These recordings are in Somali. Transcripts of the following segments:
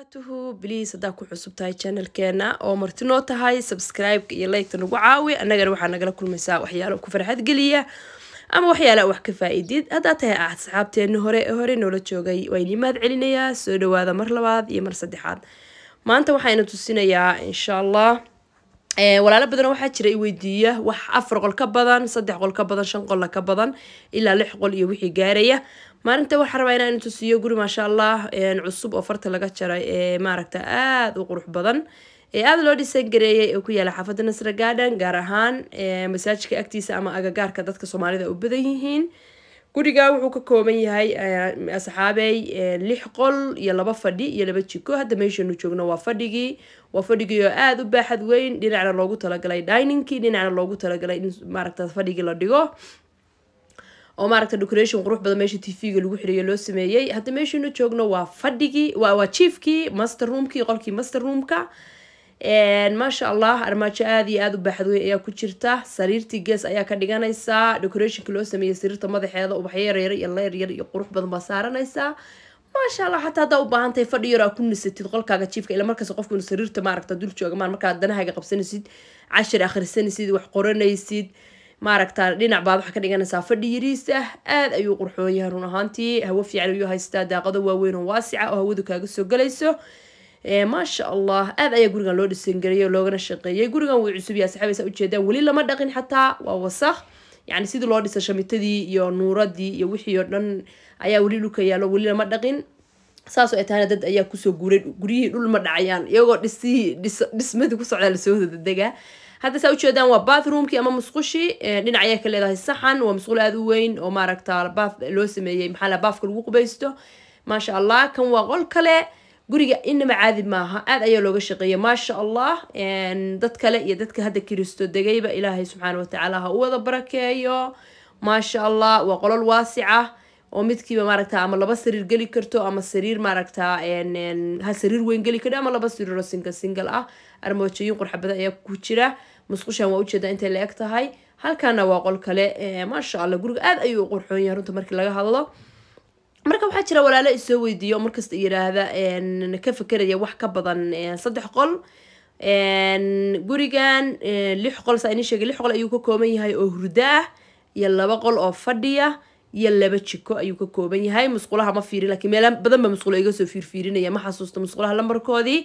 atuhu bliis haddaa ku cusub tahay channelkeena oo marti noo tahay subscribe iyo like-ta nagu caawi annagana waxaa nagala kulmaysaa waxyaalo ku farxad geliya ama waxyaala wax ka faa'idid idid haddaa tahay ah saxaabteenna hore ee hore noola joogay waa inimaad celinayaa soo dhawaada mar labaad iyo mar saddexaad maanta waxayna tusinayaa insha allah Eh, walaalo badan waxaa jira i weydiiya wax afar qol ka badan saddex qol ka badan shan qolla ka badan ilaa lix qol iyo wixii gaaraya maalinta waxaa rabaa inaan tusiyo guri maasha allah cusub oo farta laga jaray ee maaragta aada u qurux badan ee aada loo dhisan gareeyay ee ku yaala xaafada nasra garden gaar ahaan masaajidka agtiisa ama agagaarka dadka soomaalida u badan yihiin gurigaa wuxuu ka kooban yahay eh, asxaabey eh, lix qol iyo laba fadhi iyo laba jiko hadda meeshanu joogno waa fadhigii waa fadhigii oo aada u baaxad weyn dhinacna loogu talagalay diningkii dhinacna loogu talagalay in maaragta fadhigii la dhigo oo maaragta decoration qurux badan meesha t v-ga lagu xiriyo loo sameeyey hadda meeshanu joogno waa fadhigii waa jiefkii master roomkii qolkii master roomka maasha allah armaajo aad iyo aada u baaxadwey ayaa ku jirta sariirtii gees ayaa ka dhiganaysaa decorationka loo sameeyey sariirta madaxeeda ubaxyo yaryar iyo leeryar iyo qurux badan baa saaranaysaa maasha allah xataa haddaa u baahan fadhi yaraa ku nisatid qolkaaga jiifka ila markaas qofku inu sariirta maaragta dul jooga maar markaad danahaaga qabsanaysid cashir akhrisanaysid wax qoranaysid maaragta dhinac baad waxa ka dhiganaysaa fadhi yariisa aada ayuu qurxoon yahay run ahaantii hawo fiican ayuu haystaa daaqado waaweyn oo waasica oo hawadu kaaga soo galayso Eh, maasha allah aad ayaa gurigan loo dhisangareyay loogana shaqeeyey gurigan wuu cusub yaha saxabaysa ujeedaa weli lama dhaqin xataa waa wasakh yacni sidii loo dhisa shamitadii iyo nuuradii iyo wixii oo dhan ayaa weli dhulka yaalo weli lama dhaqin saasoo ay tahana dad ayaa kusoo guuray guryihii dhul ma dhacayaan iyagoo dhisihii dhismadii ku socdaa lasoo wada dedegaa hadda saa ujeedaan waa bathroomkii ama musqushii eh, dhinac ayaa ka leedahay saxan waa musqul aada u weyn oo maaragta baaf loo sameeyey maxaa la baafka lagu qubaysto maasha allah kan waa qol kale guriga inama caadi maaha aad ayaa looga shaqeeya maasha allah dad kale iyo dadka hadda kristo degayba ilaahay subxaana watacaala ha u wada barakeeyo maasha allah waa qolol waasic ah oo midkiiba maaragta ama laba sariir geli karto ama sariir maaragtaa ha sariir weyn geli kardho ama laba sariiroo single single ah armoojoyin qurxabada ayaa ku jira musqushan waa ujeeda intay la eg tahay halkaana waa qol kale maasha allah guriga aad ayuu u qurxoon yahay runta markii laga hadlo marka waxaa jira walaalo isoo weydiiyo markasta yiraahda ka fekeraya wax ka badan saddex qol gurigan lix qol saa ini sheegay lix qol ayuu ka kooban yahay oo hurdo ah iyo laba qol oo fadhiya iyo laba jiko ayuu ka kooban yahay musqulaha ma fiirin laakiin meela badan ba musqulo iga soo fiirfiirinaya ma xasuusta musqulaha lambarkoodii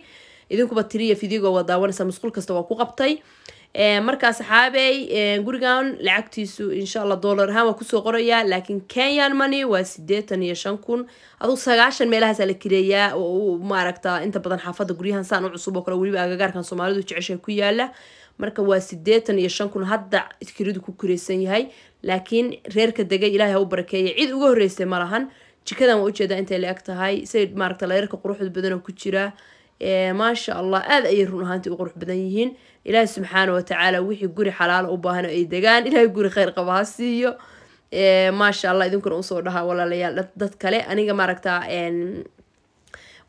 idinkuba tiriya fidigo waa daawanaysa musqul kasta waa ku qabtay Eh, markaa saxaabey eh, gurigan lacagtiisu insha alla dollar ahaan waa kusoo qorayaa laakiin kenyan money waa sideetan iyo shan kun adugu sagaashan meelahaasaa la kireeyaa maaragta inta badan xaafada guryahan saan u cusub oo kale weliba agagaarkan soomaalidu jecesha ku yaala marka waa sideetan iyo shan kun hadda kiridu ku kireysan yahay laakiin reerka degay ilaahay ha u barakeeya cid uga horreysay malahan jikadan waa ujeedaa intay la eg tahay say maaragta lareerka quruxda badanoo ku jiraa Eh, maasha allah aada ayay run ahaantii u qurux badan yihiin ilaahi subxaana watacaala wixii guri xalaala u baahan ay degaan ilaahay guri khayr qaba ha siiyo eh, maasha allah idinkuna usoo dhahaa walaalayaal dad kale aniga maaragtaa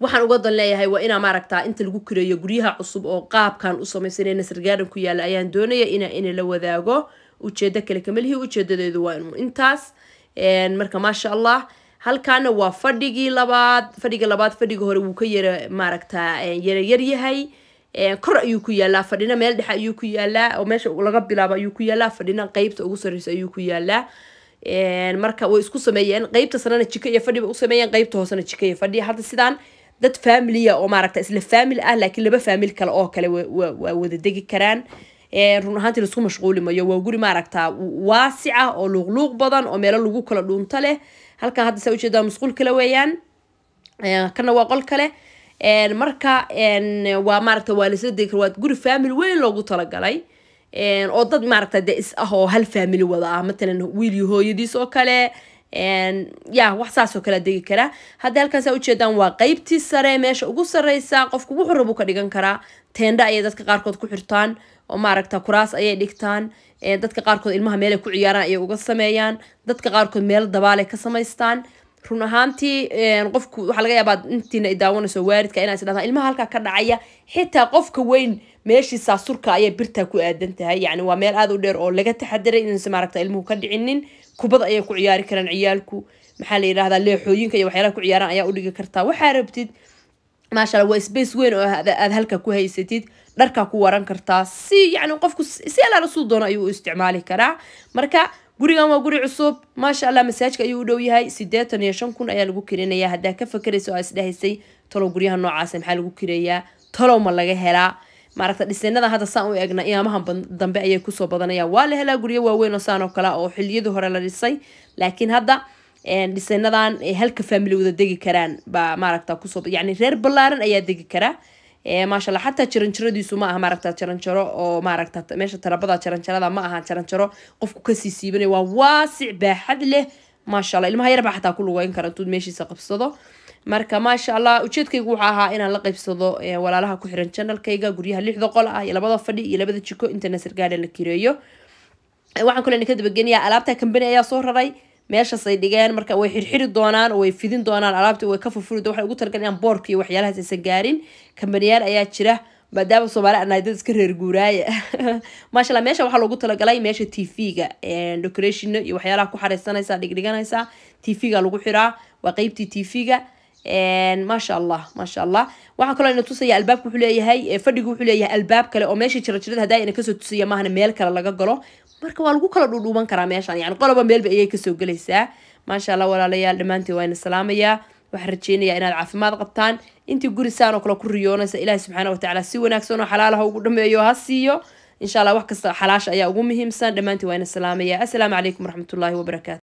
waxaan uga dan leeyahay waa inaa maaragtaa inta lagu kireeyo guryaha cusub oo qaabkan u samaysanee nasr garden ku yaalla ayaan doonaya inaa ina la wadaago ujeedo kale kamalihi ujeedadeedu waa intaas marka maasha allah halkaana waa fadhigii labaad fadhiga labaad fadhiga hore wuu ka yara maaragta yaryar yahay kor ayuu ku yaalaa fadhina meel dhexe ayuu ku yaalaa oo meesha laga bilaabo ayuu ku yaalaa fadhina qeybta ugu sareysa ayuu ku yaalaa marka way isku sameeyeen qeybta sanana jika iyo fadhi bay u sameeyeen qeybta hoosena jika iyo fadhi hadda sidaan dad faamilia ah oo maaragta isla faamil ah laakiin laba faamil kale oo kale wa wada degi karaan run ahaantii laisku mashquuli mayo waa guri maaragtaa waasica oo luuqluuq badan oo meelo lagu kala dhuunto leh halkan hadda saa ujeedaa musquul kale weeyaan kana waa qol kale marka waa maaragta waa lasla degi kara waa guri family weyn loogu talagalay oo dad maaragta de is ah oo hal faamili wada ah matalan wiilio hooyadiis oo kale ya wax saasoo kalea degi karaa hadda halkaasaa ujeedaan waa qeybtii sare meesha ugu sareysa qofku wuxuu rabu ka dhigan karaa teendha ayay dadka qaarkood ku xirtaan oo maaragta kuraas ayay dhigtaan dadka qaarkood ilmaha meel ku ciyaaraan ayay uga sameeyaan dadka qaarkood meel dabaalay ka samaystaan run ahaantii qofku waxaa laga yaabaa intiina daawanayso waaridka inaa isdhahdaa ilmaha halkaa ka dhacaya xitaa qofka weyn meeshii saasurka ayaa birtaa ku aadan tahay yacni waa meel aada u dheer oo laga taxadiray inaysan maaragta ilmuhu ka dhicinin kubad ayay ku ciyaari karaan ciyaalku maxaa la yidhaahdaa leexooyinka iyo waxyaalaha ku ciyaaraan ayaa u dhigi kartaa waxaa rabtid maasha waa space weyn oo aad halka ku haysatid dharka ku waran kartaa si yani qofku si alaala suu doono ayuu u isticmaali karaa marka gurigan waa guri cusub maasha allah masaajka ayuu u dhow yahay siddeetan iyo shan kun ayaa lagu kirinayaa haddaa ka fakeraysa oo aa isdhahaysay talow guryaha noocaasa maxaa lagu kirayaa talow ma laga helaa maaragta dhisinada hadda saan u egna imaamaha dambe ayay kusoo badanayaan waa la helaa guryo waaweyn oo saan oo kale oo xiliyadii hore la dhisay laakiin hadda dhisenadan halka family wada degi karaan baa maaragta kusoo yani reer ballaaran ayaa degi kara maashalla xataa jaranjaradiisu ma aha maaragta jaranjaro oo maaragta meesha tarabada jaranjarada ma aha jaranjaro qofku kasii siibanaya waa waasic baaxad leh maashalla ilmaha yarbaa xataa ku lugeyn kara intuu meeshiisa qabsado marka maasha allah ujeedkaygu waxaa ahaa inaan la qaybsado walaalaha ku xiran janalkayga guryaha lixda qol ah iyo labada fadhi iyo labada jiko inta nasar la kireeyo waxaan kule ka dabagenayaa alaabta kambani ayaa soo raray meeshaasay dhigeen marka way xirxiri doonaan way fidin doonaan alaabti way ka furfuri waxay ugu talagal inaan boorka iyo waxyaalahaas aysan gaarin kambaniyaal ayaa jira maadaama soomaali anahay iska reer guuraaya maashala meesha waxaa loogu talagalay meesha t v-ga decoration iyo waxyaalaha ku xareysanaysa dhigdhiganaysa t v-ga lagu xiraa waa qeybtii t v-ga maasha allah maasha allah waxaa kaloo ina tusaya albaabka wuxuu leeyahay fadhigu wuxuu leeyahay albaab kale oo meesha jirajirada hadaa ina kasoo tusaya maahana meel kale laga galo marka waa lagu kala dhuudhuuban karaa meeshaan yani qoloba meelba ayay kasoo gelaysaa maasha allah walaalayaal dhammaantiin waa salaamayaa waxaan rajeynayaa inaad caafimaad qabtaan intii gurisaan oo kale ku riyoonaysa ilaahi subxaana watacaala si wanaagsan oo xalaalaha ugu dhameeyo ha siiyo insha allah wax kasta xalaasha ayaa ugu muhiimsan dhammaantii waa ina salaamayaa assalaamu calaykum waraxmatullaahi wabarakaatu